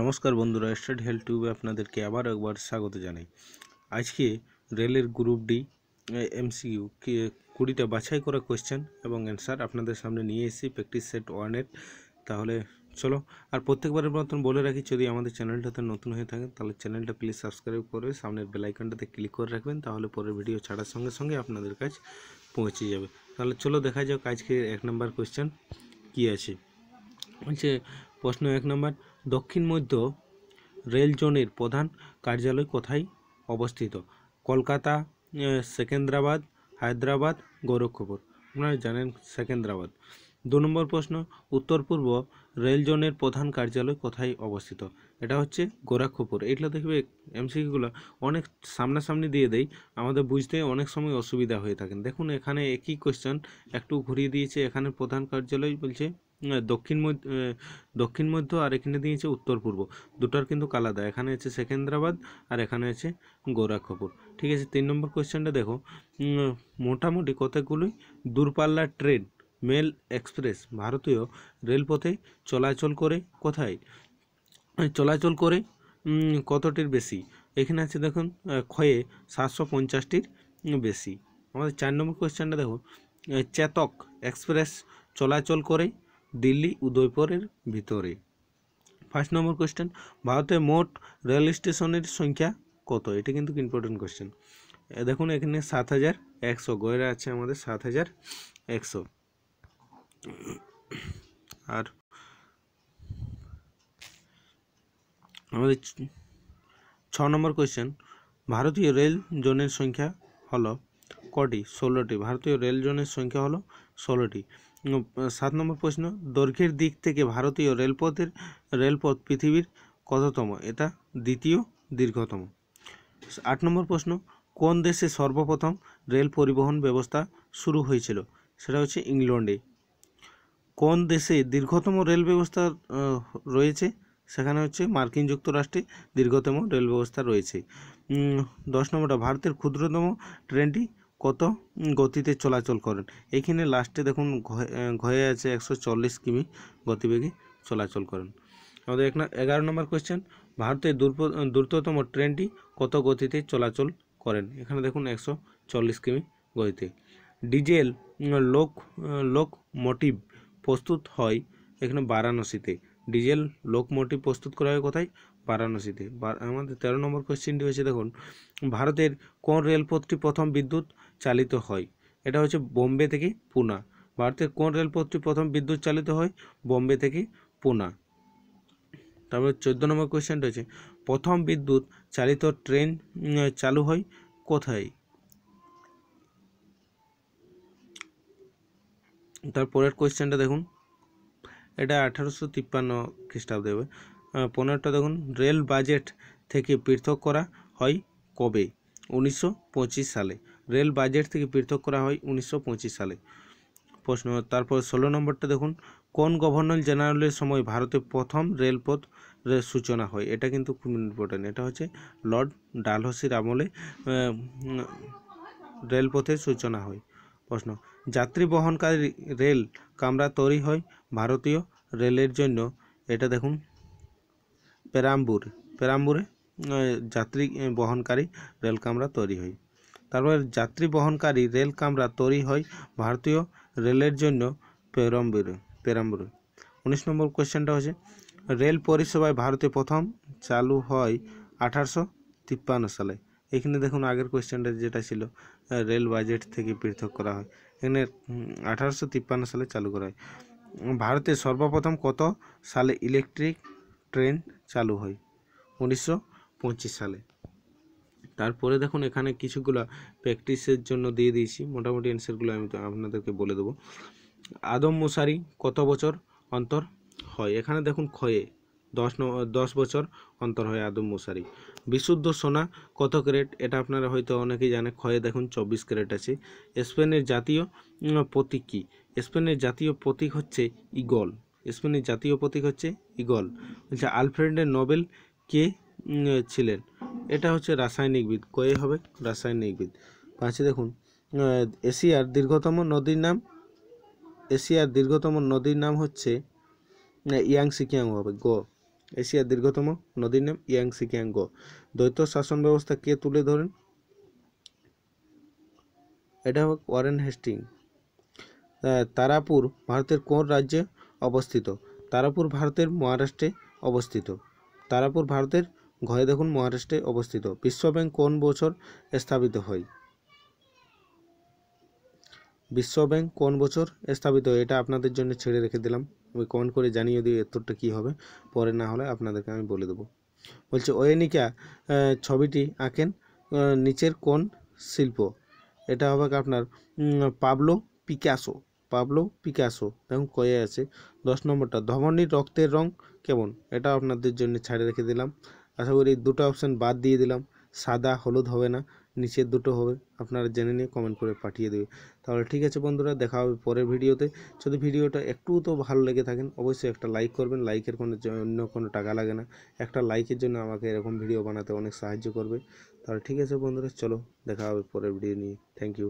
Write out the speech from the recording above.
নমস্কার বন্ধুরা state health টিউবে আপনাদেরকে আবার একবার স্বাগত জানাই আজকে রেলের গ্রুপ ডি কে কুড়িটা বাছাই করা কোয়েশ্চেন এবং অ্যান্সার আপনাদের সামনে নিয়ে এসেছি প্র্যাকটিস সেট ওয়ানের তাহলে চলো আর প্রত্যেকবারের মতন বলে রাখি যদি আমাদের চ্যানেলটাতে নতুন হয়ে থাকে তাহলে চ্যানেলটা প্লিজ সাবস্ক্রাইব করে সামনের বেলাইকনটাতে ক্লিক করে রাখবেন তাহলে পরের ভিডিও ছাড়ার সঙ্গে সঙ্গে আপনাদের কাছে পৌঁছে যাবে তাহলে চলো দেখা যাক আজকে এক নম্বর কোয়েশ্চেন কী আছে বলছে প্রশ্ন এক নম্বর দক্ষিণ মধ্য রেল জোনের প্রধান কার্যালয় কোথায় অবস্থিত কলকাতা সেকেন্দ্রাবাদ হায়দ্রাবাদ গোরক্ষপুর আপনারা জানেন সেকেন্দ্রাবাদ দু নম্বর প্রশ্ন উত্তর পূর্ব রেল জোনের প্রধান কার্যালয় কোথায় অবস্থিত এটা হচ্ছে গোরাক্ষপুর এইগুলো দেখবে এমসিকিগুলো অনেক সামনাসামনি দিয়ে দেয় আমাদের বুঝতে অনেক সময় অসুবিধা হয়ে থাকেন দেখুন এখানে একই কোয়েশ্চেন একটু ঘুরিয়ে দিয়েছে এখানে প্রধান কার্যালয় বলছে দক্ষিণ মধ্য দক্ষিণ মধ্য আর এখানে দিয়েছে উত্তর পূর্ব দুটার কিন্তু কালাদা এখানে আছে সেকেন্দ্রাবাদ আর এখানে আছে গোরাক্ষপুর ঠিক আছে তিন নম্বর কোয়েশ্চেনটা দেখো মোটামুটি কতগুলোই দূরপাল্লার ট্রেন মেল এক্সপ্রেস ভারতীয় রেলপথে চলাচল করে কোথায় চলাচল করে কতটির বেশি এখানে আছে দেখুন ক্ষয়ে সাতশো পঞ্চাশটির বেশি আমাদের চার নম্বর কোয়েশ্চানটা দেখুন চেতক এক্সপ্রেস চলাচল করে দিল্লি উদয়পুরের ভিতরে ফার্স্ট নম্বর কোয়েশ্চেন ভারতে মোট রেল স্টেশনের সংখ্যা কত এটা কিন্তু ইম্পর্টেন্ট কোয়েশ্চেন দেখুন এখানে সাত হাজার একশো গয়রা আছে আমাদের সাত হাজার একশো আর আমাদের ছ নম্বর কোয়েশ্চেন ভারতীয় রেল জোনের সংখ্যা হলো কটি ষোলোটি ভারতীয় রেল জোনের সংখ্যা হলো ষোলোটি সাত নম্বর প্রশ্ন দৈর্ঘ্যের দিক থেকে ভারতীয় রেলপথের রেলপথ পৃথিবীর কততম এটা দ্বিতীয় দীর্ঘতম আট নম্বর প্রশ্ন কোন দেশে সর্বপ্রথম রেল পরিবহন ব্যবস্থা শুরু হয়েছিল সেটা হচ্ছে ইংল্যান্ডে কোন দেশে দীর্ঘতম রেল ব্যবস্থা রয়েছে সেখানে হচ্ছে মার্কিন যুক্তরাষ্ট্রে দীর্ঘতম রেল ব্যবস্থা রয়েছে দশ নম্বরটা ভারতের ক্ষুদ্রতম ট্রেনটি কত গতিতে চলাচল করেন এখানে লাস্টে দেখুন ঘয়ে আছে একশো চল্লিশ কিমি গতিবেগে চলাচল করেন আমাদের এক এগারো নম্বর কোয়েশ্চেন ভারতের দ্রুততম ট্রেনটি কত গতিতে চলাচল করেন এখানে দেখুন একশো চল্লিশ কিমি গতিতে ডিজেল লোক লোকমোটিভ প্রস্তুত হয় এখানে বারাণসীতে ডিজেল লোকমোটিভ প্রস্তুত করা হয় কোথায় বারাণসীতে আমাদের তেরো নম্বর কোয়েশ্চেনটি হয়েছে দেখুন ভারতের কোন রেলপথটি প্রথম বিদ্যুৎ চালিত হয় এটা হচ্ছে বোম্বে থেকে পুনা ভারতের কোন রেলপথটি প্রথম বিদ্যুৎ চালিত হয় বোম্বে থেকে পুনা তারপরে চোদ্দো নম্বর কোয়েশ্চেনটা হচ্ছে প্রথম বিদ্যুৎ চালিত ট্রেন চালু হয় কোথায় তারপরের কোয়েশ্চেনটা দেখুন এটা আঠারোশো তিপ্পান্ন খ্রিস্টাব্দে হবে পনেরোটা দেখুন রেল বাজেট থেকে পৃথক করা হয় কবে উনিশশো সালে রেল বাজেট থেকে পৃথক করা হয় উনিশশো সালে প্রশ্ন তারপর ষোলো নম্বরটা দেখুন কোন গভর্নর জেনারেলের সময় ভারতে প্রথম রেলপথ সূচনা হয় এটা কিন্তু খুব ইম্পর্টেন্ট এটা হচ্ছে লর্ড ডালহসির আমলে রেলপথের সূচনা হয় প্রশ্ন যাত্রী বহনকারী রেল কামরা তৈরি হয় ভারতীয় রেলের জন্য এটা দেখুন পেরাম্বুর পেরাম্বুরে যাত্রী বহনকারী রেল কামরা তৈরি হয় তারপর যাত্রী বহনকারী রেল কামরা তৈরি হয় ভারতীয় রেলের জন্য পেরাম্বুরে পেরাম্বুরে উনিশ নম্বর কোয়েশ্চেনটা হচ্ছে রেল পরিষেবায় ভারতে প্রথম চালু হয় আঠারোশো তিপ্পান্ন সালে এখানে দেখুন আগের কোয়েশ্চেনটা যেটা ছিল রেল বাজেট থেকে পৃথক করা হয় এখানে আঠারোশো তিপ্পান্ন সালে চালু করা হয় ভারতে সর্বপ্রথম কত সালে ইলেকট্রিক ট্রেন চালু হয় উনিশশো সালে তারপরে দেখুন এখানে কিছুগুলো প্র্যাকটিসের জন্য দিয়ে দিয়েছি মোটামুটি অ্যান্সারগুলো আমি আপনাদেরকে বলে দেবো আদম মশারি কত বছর অন্তর হয় এখানে দেখুন ক্ষয়ে দশ দশ বছর অন্তর হয় আদম মশারি বিশুদ্ধ সোনা কত ক্রেট এটা আপনারা হয়তো অনেকেই জানে ক্ষয়ে দেখুন চব্বিশ ক্রেট আছে স্পেনের জাতীয় প্রতীক কী স্পেনের জাতীয় প্রতীক হচ্ছে ইগল স্পেনের জাতীয় প্রতীক হচ্ছে ইগল আচ্ছা আলফ্রেন্ডের নোবেল কে ছিলেন এটা হচ্ছে রাসায়নিকবিদ কয়ে হবে রাসায়নিকবিদ পাঁচে দেখুন এশিয়ার দীর্ঘতম নদীর নাম এশিয়ার দীর্ঘতম নদীর নাম হচ্ছে ইয়াংসিকিয়াং হবে গ এশিয়ার দীর্ঘতম নদীর নাম ইয়াংসি ক্যাঙ্গ দ্বৈত শাসন ব্যবস্থা কে তুলে ধরেন এটা হোক ওয়ারেন হেস্টিং তারাপুর ভারতের কোন রাজ্যে অবস্থিত তারাপুর ভারতের মহারাষ্ট্রে অবস্থিত তারাপুর ভারতের ঘরে দেখুন মহারাষ্ট্রে অবস্থিত বিশ্বব্যাংক কোন বছর স্থাপিত হয় বিশ্বব্যাংক কোন বছর স্থাপিত এটা আপনাদের জন্য ছেড়ে রেখে দিলাম আমি কমেন্ট করে জানিয়ে দিই উত্তরটা কী হবে পরে না হলে আপনাদেরকে আমি বলে দেবো বলছে ওয়েনিকা ছবিটি আঁকেন নিচের কোন শিল্প এটা হবে আপনার পাবলো পিকাসো পাবলো পিকাসো দেখুন কয়ে আছে দশ নম্বরটা ধমনীর রক্তের রং কেমন এটা আপনাদের জন্য ছাড়ে রেখে দিলাম আশা করি দুটো অপশান বাদ দিয়ে দিলাম সাদা হলুদ হবে না নিচের দুটো হবে আপনারা জেনে নিয়ে কমেন্ট করে পাঠিয়ে দেবে তাহলে ঠিক আছে বন্ধুরা দেখা হবে পরের ভিডিওতে যদি ভিডিওটা একটু তো ভালো লেগে থাকেন অবশ্যই একটা লাইক করবেন লাইকের কোনো অন্য কোনো টাকা লাগে না একটা লাইকের জন্য আমাকে এরকম ভিডিও বানাতে অনেক সাহায্য করবে তাহলে ঠিক আছে বন্ধুরা চলো দেখা হবে পরের ভিডিও নিয়ে থ্যাংক ইউ